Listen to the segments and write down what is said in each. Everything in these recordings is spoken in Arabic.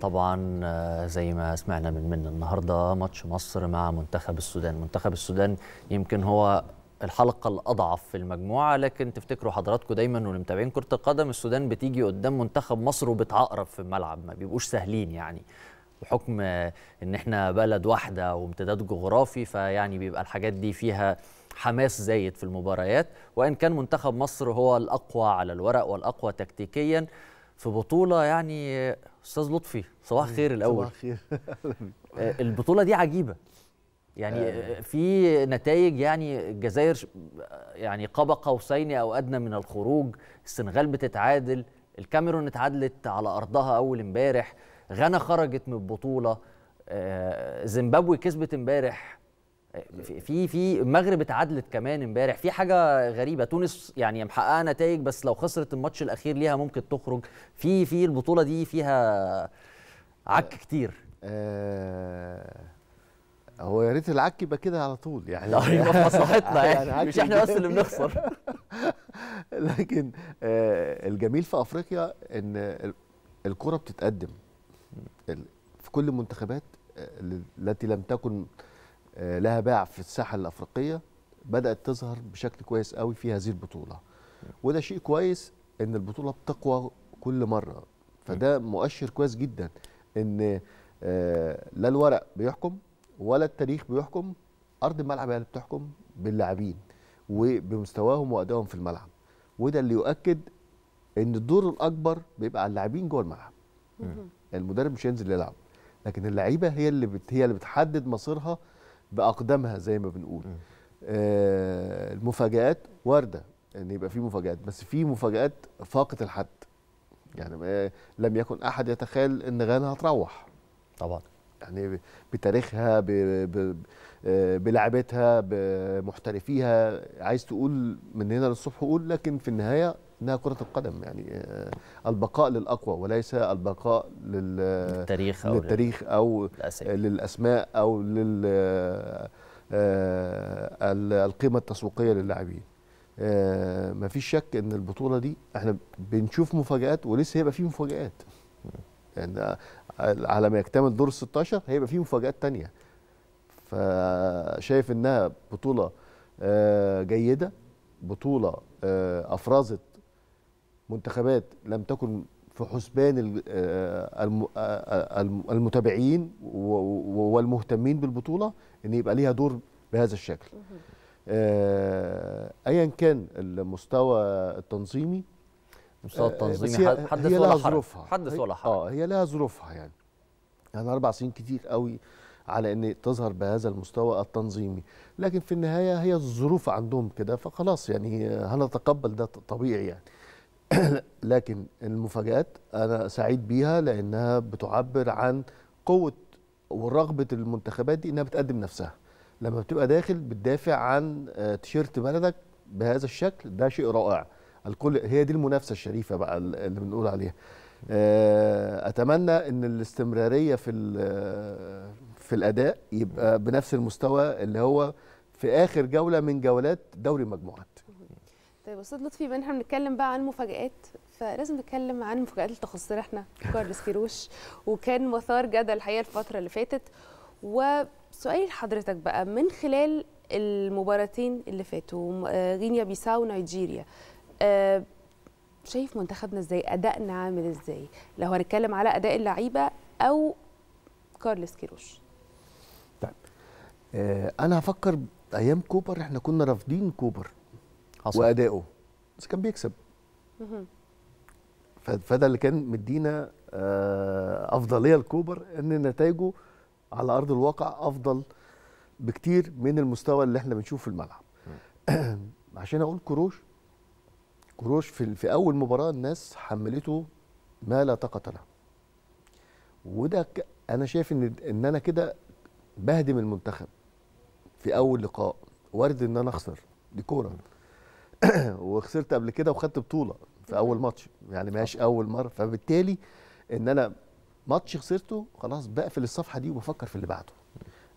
طبعا آه، زي ما سمعنا من من النهارده ماتش مصر مع منتخب السودان منتخب السودان يمكن هو الحلقه الاضعف في المجموعه لكن تفتكروا حضراتكم دايما ولمتابعين كره القدم السودان بتيجي قدام منتخب مصر وبتعقرب في الملعب ما بيبقوش سهلين يعني بحكم آه، ان احنا بلد واحده وامتداد جغرافي فيعني بيبقى الحاجات دي فيها حماس زايد في المباريات وان كان منتخب مصر هو الاقوى على الورق والاقوى تكتيكيا في بطوله يعني استاذ لطفي صباح خير الاول صباح خير آه، البطوله دي عجيبه يعني آه. آه، في نتائج يعني الجزائر يعني قاب قوسين او ادنى من الخروج السنغال بتتعادل الكاميرون اتعادلت على ارضها اول امبارح غانا خرجت من البطوله زيمبابوي كسبت امبارح في في المغرب اتعادلت كمان امبارح في حاجه غريبه تونس يعني محققه نتائج بس لو خسرت الماتش الاخير ليها ممكن تخرج في في البطوله دي فيها عك آه، كتير آه هو يا ريت العك يبقى كده على طول يعني لا يبقى في مصلحتنا يعني, يعني. مش احنا بس اللي بنخسر لكن آه الجميل في افريقيا ان الكره بتتقدم في كل المنتخبات آه، التي لم تكن آه، لها باع في الساحه الافريقيه بدات تظهر بشكل كويس قوي في هذه البطوله وده شيء كويس ان البطوله بتقوى كل مره فده مؤشر كويس جدا ان آه، لا الورق بيحكم ولا التاريخ بيحكم ارض الملعب هي اللي بتحكم باللاعبين وبمستواهم وادائهم في الملعب وده اللي يؤكد ان الدور الاكبر بيبقى على اللاعبين جوه الملعب المدرب مش هينزل يلعب لكن اللعيبه هي اللي بت... هي اللي بتحدد مصيرها باقدامها زي ما بنقول آه المفاجات وارده ان يعني يبقى في مفاجات بس في مفاجات فاقت الحد يعني لم يكن احد يتخيل ان غانا هتروح طبعا يعني بتاريخها آه، بلعبتها بمحترفيها عايز تقول من هنا للصبح قول لكن في النهايه انها كره القدم يعني آه، البقاء للاقوى وليس البقاء للتاريخ او للتاريخ او للاسماء, او لل آه، القيمه التسويقيه للاعبين آه، مفيش شك ان البطوله دي احنا بنشوف مفاجات ولسه هيبقى في مفاجات يعني على ما يكتمل دور ال 16 هيبقى في مفاجات تانية فشايف انها بطوله جيده بطوله افرزت منتخبات لم تكن في حسبان آه، آه، آه، المتابعين والمهتمين بالبطوله ان يبقى ليها دور بهذا الشكل ايا كان المستوى التنظيمي المستوى التنظيمي هي حدث ولا ظروفها حدث ولا حرج اه هي لها ظروفها يعني يعني اربع سنين كتير قوي على ان تظهر بهذا المستوى التنظيمي لكن في النهايه هي الظروف عندهم كده فخلاص يعني هنتقبل ده طبيعي يعني لكن المفاجآت أنا سعيد بيها لأنها بتعبر عن قوة ورغبة المنتخبات دي إنها بتقدم نفسها لما بتبقى داخل بتدافع عن آه، تيشيرت بلدك بهذا الشكل ده شيء رائع الكل هي دي المنافسة الشريفة بقى اللي بنقول عليها آه، أتمنى أن الاستمرارية في في الأداء يبقى بنفس المستوى اللي هو في آخر جولة من جولات دوري المجموعات طيب استاذ لطفي بما احنا بنتكلم بقى عن مفاجآت فلازم نتكلم عن مفاجآت اللي تخصنا احنا كارلوس كيروش وكان مثار جدل الحقيقه الفتره اللي فاتت وسؤالي لحضرتك بقى من خلال المباراتين اللي فاتوا آه، غينيا بيساو ونيجيريا آه، شايف منتخبنا ازاي ادائنا عامل ازاي لو هنتكلم على اداء اللعيبه او كارلوس كيروش طيب آه، انا هفكر ايام كوبر احنا كنا رافضين كوبر حصل. وادائه بس كان بيكسب فده اللي كان مدينا آه، افضليه الكوبر ان نتائجه على ارض الواقع افضل بكتير من المستوى اللي احنا بنشوفه في الملعب عشان اقول كروش كروش في, في اول مباراه الناس حملته ما لا طاقه له وده انا شايف ان ان انا كده بهدم المنتخب في اول لقاء وارد ان انا اخسر دي كوره وخسرت قبل كده وخدت بطوله في اول ماتش يعني ماشي آه. اول مره فبالتالي ان انا ماتش خسرته خلاص بقفل الصفحه دي وبفكر في اللي بعده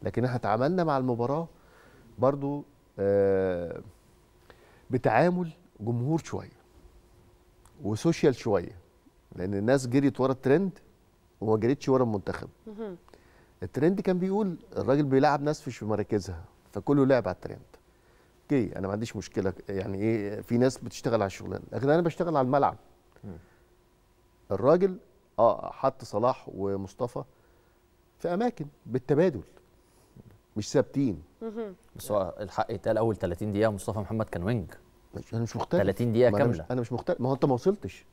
لكن احنا تعاملنا مع المباراه برضو آه بتعامل جمهور شويه وسوشيال شويه لان الناس جريت ورا الترند وما جريتش ورا المنتخب الترند كان بيقول الراجل بيلعب ناس في مراكزها فكله لعب على الترند اوكي انا ما عنديش مشكله يعني ايه في ناس بتشتغل على الشغلانه لكن انا بشتغل على الملعب الراجل اه حط صلاح ومصطفى في اماكن بالتبادل مش ثابتين بس هو الحق يتقال اول 30 دقيقه مصطفى محمد كان وينج مش انا مش مختلف 30 دقيقه كامله انا مش مختلف ما هو انت ما وصلتش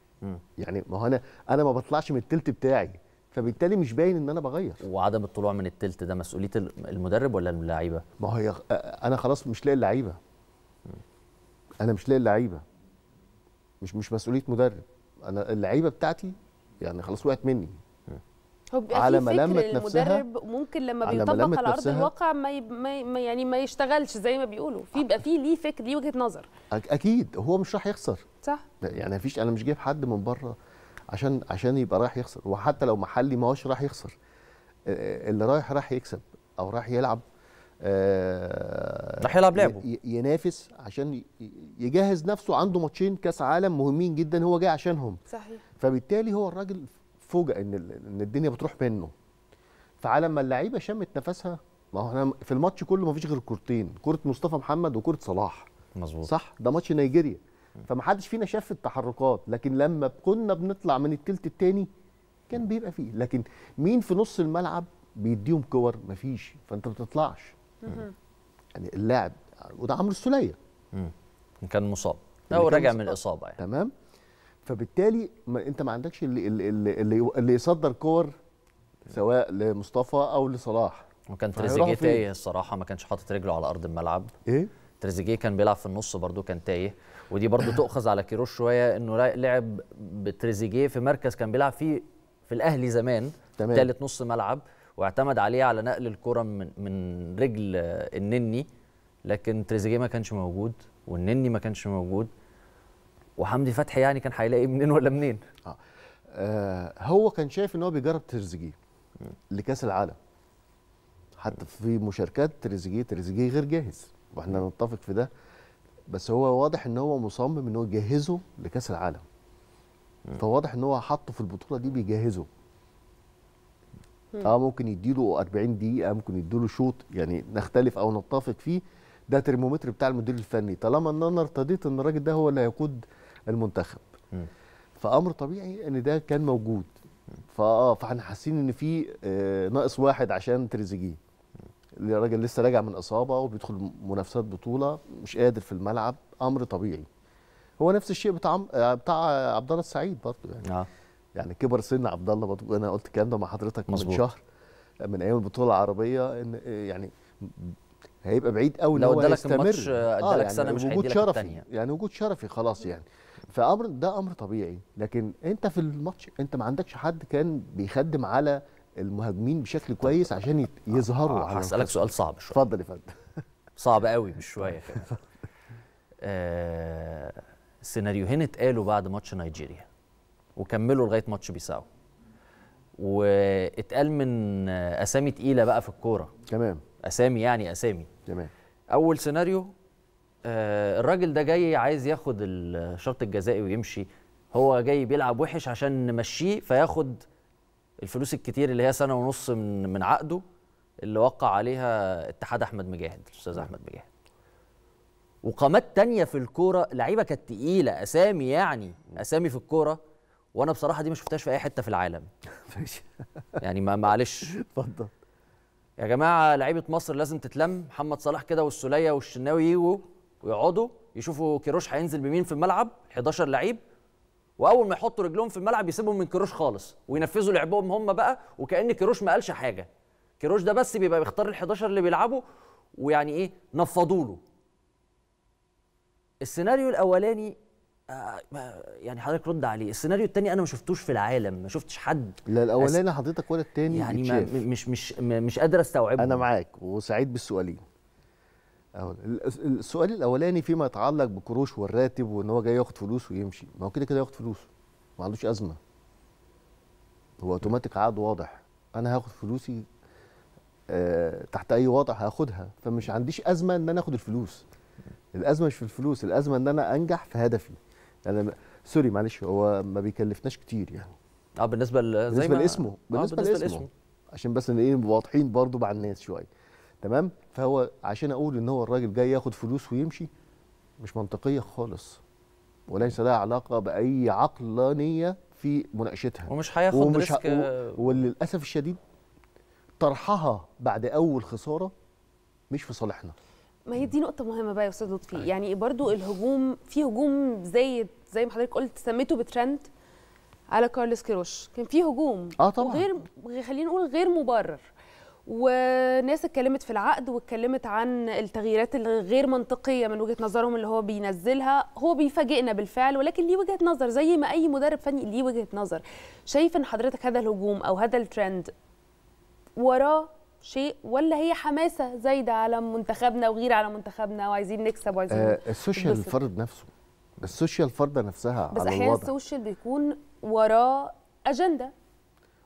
يعني ما هو انا انا ما بطلعش من التلت بتاعي فبالتالي مش باين ان انا بغير وعدم الطلوع من التلت ده مسؤوليه المدرب ولا اللعيبه ما هو هي انا خلاص مش لاقي اللعيبه انا مش لاقي اللعيبه مش مش مسؤوليه مدرب انا اللعيبه بتاعتي يعني خلاص وقعت مني هو بيبقى على في فكر المدرب ممكن لما بيطبق على, على ارض الواقع ما, ي... ما يعني ما يشتغلش زي ما بيقولوا في بيبقى في ليه فكر ليه وجهه نظر اكيد هو مش راح يخسر صح يعني مفيش انا مش جايب حد من بره عشان عشان يبقى رايح يخسر وحتى لو محلي ما هوش رايح يخسر آه، آه، اللي رايح رايح يكسب او رايح يلعب آه، راح يلعب لعبه ينافس عشان يجهز نفسه عنده ماتشين كاس عالم مهمين جدا هو جاي عشانهم صحيح فبالتالي هو الراجل فوجئ ان ان الدنيا بتروح منه فعلى ما اللعيبه شمت نفسها ما هو احنا في الماتش كله ما فيش غير كورتين كوره مصطفى محمد وكوره صلاح مظبوط صح ده ماتش نيجيريا فمحدش فينا شاف التحركات لكن لما كنا بنطلع من التلت التاني كان بيبقى فيه لكن مين في نص الملعب بيديهم كور مفيش فانت ما بتطلعش يعني اللاعب وده عمرو السوليه كان مصاب او رجع من الاصابه يعني. تمام فبالتالي ما انت ما عندكش اللي اللي, اللي, اللي يصدر كور سواء لمصطفى او لصلاح وكان تريزيجيه الصراحه ما كانش حاطط رجله على ارض الملعب ايه تريزيجيه كان بيلعب في النص برضو كان تايه ودي برضو تؤخذ على كيروش شويه انه لعب بتريزيجيه في مركز كان بيلعب فيه في الاهلي زمان ثالث نص ملعب واعتمد عليه على نقل الكره من من رجل النني لكن تريزيجيه ما كانش موجود والنني ما كانش موجود وحمدي فتحي يعني كان هيلاقي منين ولا منين آه. آه هو كان شايف ان هو بيجرب تريزيجيه لكاس العالم حتى في مشاركات تريزيجيه تريزيجيه غير جاهز واحنا نتفق في ده بس هو واضح ان هو مصمم ان هو يجهزه لكاس العالم فواضح ان هو حاطه في البطوله دي بيجهزه اه ممكن يديله 40 دقيقه ممكن يديله شوط يعني نختلف او نتفق فيه ده ترمومتر بتاع المدير الفني طالما ان انا ارتضيت ان الراجل ده هو اللي هيقود المنتخب فامر طبيعي ان ده كان موجود فاه فاحنا حاسين ان في آه، ناقص واحد عشان تريزيجيه راجل لسه راجع من اصابه وبيدخل منافسات بطوله مش قادر في الملعب امر طبيعي هو نفس الشيء بتاع بتاع عبد الله السعيد برضه يعني آه. يعني كبر سن عبد الله برضه انا قلت الكلام ده مع حضرتك مزبوط. من شهر من ايام البطوله العربيه ان يعني هيبقى بعيد قوي لو ادالك ماتش آه، ادالك آه يعني سنه مش وجود شرفي يعني وجود شرفي خلاص يعني فامر ده امر طبيعي لكن انت في الماتش انت ما عندكش حد كان بيخدم على المهاجمين بشكل كويس عشان آه، يظهروا آه، على هسألك سؤال صعب شويه اتفضل يا فندم صعب قوي مش شويه آه سيناريوهين اتقالوا بعد ماتش نيجيريا وكملوا لغايه ماتش بيساو واتقال من اسامي تقيله بقى في الكوره تمام اسامي يعني اسامي تمام اول سيناريو آه الراجل ده جاي عايز ياخد الشرط الجزائي ويمشي هو جاي بيلعب وحش عشان نمشيه فياخد الفلوس الكتير اللي هي سنه ونص من من عقده اللي وقع عليها اتحاد احمد مجاهد الاستاذ احمد مجاهد وقامات تانية في الكوره لعيبه كانت تقيله اسامي يعني اسامي في الكوره وانا بصراحه دي ما شفتهاش في اي حته في العالم يعني ما معلش اتفضل يا جماعه لعيبه مصر لازم تتلم محمد صلاح كده والسوليه والشناوي يجوا ويقعدوا يشوفوا كيروش هينزل بمين في الملعب 11 لعيب واول ما يحطوا رجلهم في الملعب يسيبهم من كيروش خالص وينفذوا لعبهم هم بقى وكان كيروش ما قالش حاجه كيروش ده بس بيبقى بيختار ال11 اللي بيلعبوا ويعني ايه نفضوا له السيناريو الاولاني آه يعني حضرتك رد عليه السيناريو الثاني انا ما شفتوش في العالم ما شفتش حد لا الاولاني حضرتك ولا الثاني يعني ما مش مش مش قادر استوعبه انا معاك وسعيد بالسؤالين السؤال الاولاني فيما يتعلق بكروش والراتب وان هو جاي ياخد فلوس ويمشي ما هو كده كده ياخد فلوس ما عندوش ازمه هو اوتوماتيك عقد واضح انا هاخد فلوسي آه تحت اي وضع هاخدها فمش عنديش ازمه ان انا اخد الفلوس الازمه مش في الفلوس الازمه ان انا انجح في هدفي انا سوري معلش هو ما بيكلفناش كتير يعني اه بالنسبه زي بالنسبه لاسمه بالنسبه, آه بالنسبة لاسمه عشان بس نبقى واضحين برضو مع الناس شويه تمام فهو عشان اقول ان هو الراجل جاي ياخد فلوس ويمشي مش منطقيه خالص وليس لها علاقه باي عقلانيه في مناقشتها ومش هياخد ومش ريسك ه... وللاسف الشديد طرحها بعد اول خساره مش في صالحنا ما هي دي نقطة مهمة بقى يا أستاذ لطفي، أيوة. يعني برضو الهجوم في هجوم زي زي ما حضرتك قلت سميته بترند على كارلوس كيروش، كان في هجوم اه طبعا غير خلينا نقول غير مبرر وناس اتكلمت في العقد واتكلمت عن التغييرات الغير منطقيه من وجهه نظرهم اللي هو بينزلها هو بيفاجئنا بالفعل ولكن ليه وجهه نظر زي ما اي مدرب فني ليه وجهه نظر شايف ان حضرتك هذا الهجوم او هذا الترند وراه شيء ولا هي حماسه زايده على منتخبنا وغير على منتخبنا وعايزين نكسب وعايزين آه السوشيال فرض نفسه السوشيال فرضه نفسها بس على الوضع بس احيانا السوشيال بيكون وراه اجنده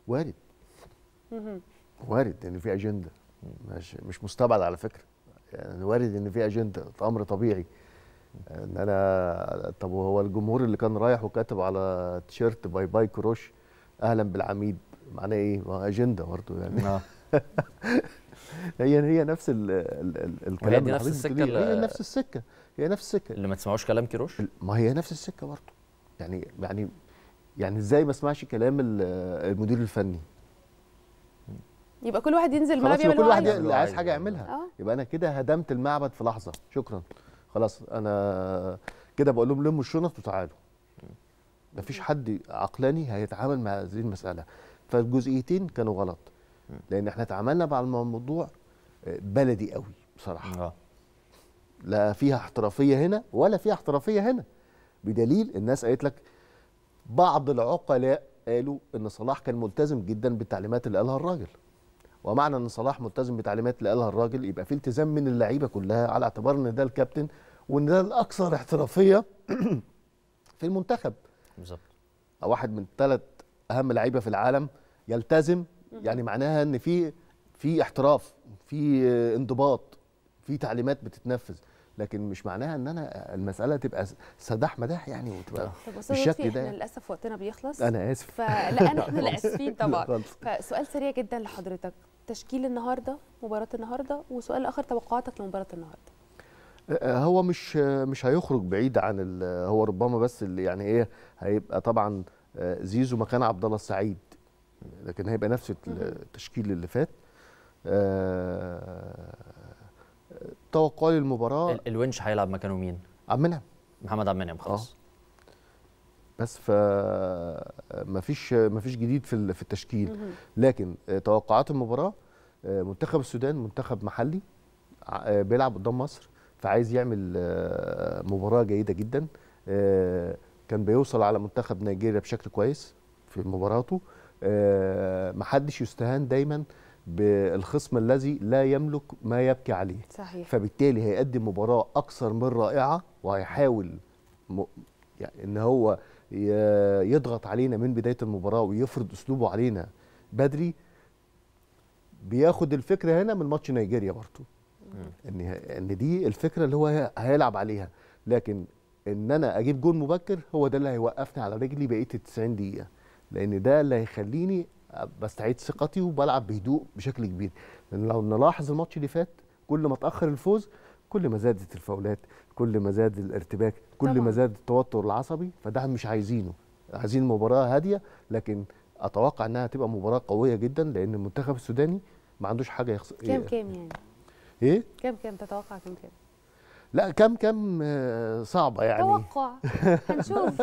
وارد وارد ان في اجنده مش مش مستبعد على فكره يعني وارد ان في اجنده امر طبيعي ان انا طب هو الجمهور اللي كان رايح وكاتب على تيشيرت باي باي كروش اهلا بالعميد معناه ايه؟ ما اجنده برضه يعني آه. هي هي نفس ال ال ال الكلام دي نفس السكه هي نفس السكه هي نفس السكه اللي ما تسمعوش كلام كيروش ما هي نفس السكه برضه يعني يعني يعني ازاي ما اسمعش كلام المدير الفني يبقى كل واحد ينزل الملعب يعمل كل واحد اللي عايز حاجه يعملها آه. يبقى انا كده هدمت المعبد في لحظه شكرا خلاص انا كده بقول لهم لموا الشنط وتعالوا مفيش حد عقلاني هيتعامل مع هذه المساله فالجزئيتين كانوا غلط لان احنا اتعاملنا مع الموضوع آه، بلدي قوي بصراحه آه. لا فيها احترافيه هنا ولا فيها احترافيه هنا بدليل الناس قالت لك بعض العقلاء قالوا ان صلاح كان ملتزم جدا بالتعليمات اللي قالها الراجل ومعنى ان صلاح ملتزم بتعليمات اللي قالها الراجل يبقى في التزام من اللعيبه كلها على اعتبار ان ده الكابتن وان ده الاكثر احترافيه في المنتخب بالظبط واحد من ثلاث اهم لعيبه في العالم يلتزم يعني معناها ان في في احتراف في انضباط في تعليمات بتتنفذ لكن مش معناها ان انا المساله تبقى سداح مداح يعني وتبقى بالشكل ده احنا للاسف وقتنا بيخلص انا اسف فلا انا احنا اسفين طبعا فسؤال سريع جدا لحضرتك تشكيل النهارده مباراه النهارده وسؤال اخر توقعاتك لمباراه النهارده هو مش مش هيخرج بعيد عن هو ربما بس اللي يعني ايه هيبقى طبعا زيزو مكان عبد الله السعيد لكن هيبقى نفس التشكيل اللي فات توقعي للمباراه الونش هيلعب مكانه مين؟ عبد المنعم محمد عبد المنعم خلاص آه. بس ف مفيش مفيش جديد في في التشكيل لكن آه، توقعات المباراه آه، منتخب السودان منتخب محلي آه، بيلعب قدام مصر فعايز يعمل مباراه جيده جدا كان بيوصل على منتخب نيجيريا بشكل كويس في مباراته محدش يستهان دايما بالخصم الذي لا يملك ما يبكي عليه صحيح. فبالتالي هيقدم مباراة أكثر من رائعة وهيحاول م... يعني إن هو يضغط علينا من بداية المباراة ويفرض أسلوبه علينا بدري بياخد الفكرة هنا من ماتش نيجيريا برضو إن إن دي الفكرة اللي هو هيلعب عليها لكن إن أنا أجيب جول مبكر هو ده اللي هيوقفني على رجلي بقية 90 دقيقة لأن ده اللي هيخليني بستعيد ثقتي وبلعب بهدوء بشكل كبير لان لو نلاحظ الماتش اللي فات كل ما تاخر الفوز كل ما زادت الفاولات كل ما زاد الارتباك كل طبعا. ما زاد التوتر العصبي فده مش عايزينه عايزين مباراه هاديه لكن اتوقع انها هتبقى مباراه قويه جدا لان المنتخب السوداني ما عندوش حاجه يخسر كام كام يعني ايه كام كام تتوقع كام كام لا كم كم آه، صعبه يعني توقع هنشوف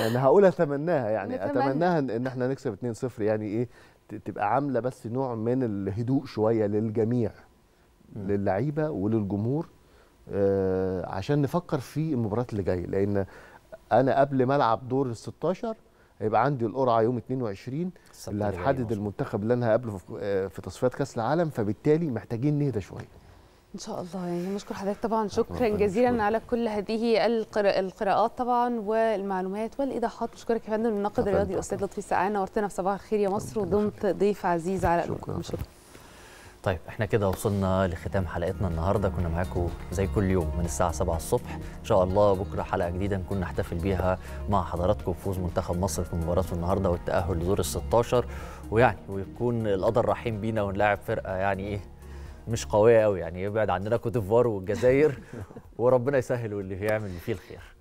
يعني هقول اتمناها يعني اتمناها ان احنا نكسب 2-0 يعني ايه تبقى عامله بس نوع من الهدوء شويه للجميع للعيبه وللجمهور آه عشان نفكر في المباريات اللي جايه لان انا قبل ما العب دور ال 16 هيبقى عندي القرعه يوم 22 اللي هتحدد المنتخب اللي انا هقابله آه، في تصفيات كاس العالم فبالتالي محتاجين نهدى شويه ان شاء الله يعني نشكر حضرتك طبعا شكرا جزيلا على كل هذه القراء القراءات طبعا والمعلومات والايضاحات بشكرك يا فندم الناقد الرياضي الاستاذ لطفي سقعان نورتنا في صباح الخير يا مصر ودمت ضيف عزيز على شكرا, شكرا. طيب احنا كده وصلنا لختام حلقتنا النهارده كنا معاكم زي كل يوم من الساعه 7 الصبح ان شاء الله بكره حلقه جديده نكون نحتفل بيها مع حضراتكم بفوز منتخب مصر في مباراته النهارده والتاهل لدور ال 16 ويعني ويكون القدر رحيم بينا ونلاعب فرقه يعني ايه مش قويه قوي يعني يبعد عننا كوت ديفوار والجزائر وربنا يسهل واللي هيعمل فيه الخير